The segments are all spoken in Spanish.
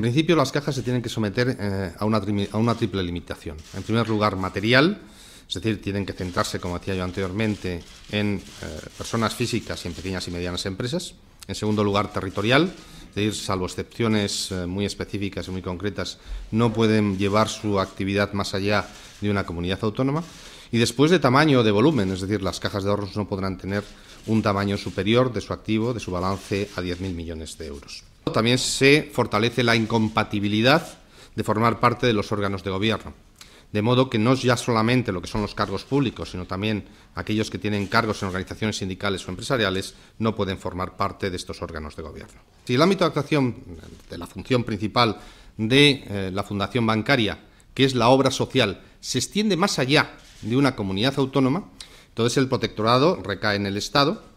En principio, las cajas se tienen que someter eh, a, una triple limitación. En primer lugar, material, es decir, tienen que centrarse, como decía yo anteriormente, en eh, personas físicas y en pequeñas y medianas empresas. En segundo lugar, territorial, es decir, salvo excepciones eh, muy específicas y muy concretas, no pueden llevar su actividad más allá de una comunidad autónoma. Y después de tamaño o de volumen, es decir, las cajas de ahorros no podrán tener un tamaño superior de su activo, de su balance, a 10.000 millones de euros también se fortalece la incompatibilidad de formar parte de los órganos de gobierno. De modo que no es ya solamente lo que son los cargos públicos, sino también aquellos que tienen cargos en organizaciones sindicales o empresariales no pueden formar parte de estos órganos de gobierno. Si el ámbito de actuación de la función principal de eh, la Fundación Bancaria, que es la obra social, se extiende más allá de una comunidad autónoma, entonces el protectorado recae en el Estado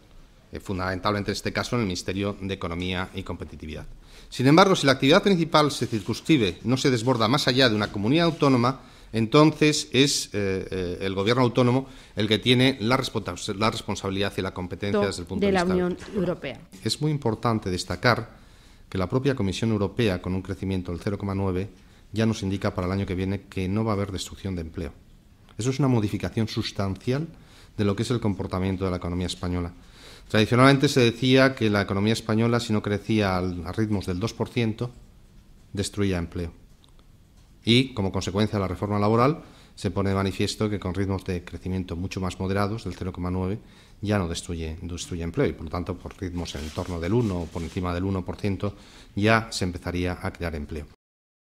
eh, fundamentalmente en este caso en el Ministerio de Economía y Competitividad. Sin embargo, si la actividad principal se circunscribe, no se desborda más allá de una comunidad autónoma, entonces es eh, eh, el gobierno autónomo el que tiene la, responsabilidad y la competencia desde el punto de, vista de la Unión Europea. Es muy importante destacar que la propia Comisión Europea, con un crecimiento del 0,9, ya nos indica para el año que viene que no va a haber destrucción de empleo. Eso es una modificación sustancial de lo que es el comportamiento de la economía española. Tradicionalmente se decía que la economía española, si no crecía a ritmos del 2%, destruía empleo. Y, como consecuencia de la reforma laboral, se pone de manifiesto que con ritmos de crecimiento mucho más moderados, del 0,9, ya no destruye, destruye empleo y, por lo tanto, por ritmos en torno del 1 o por encima del 1%, ya se empezaría a crear empleo.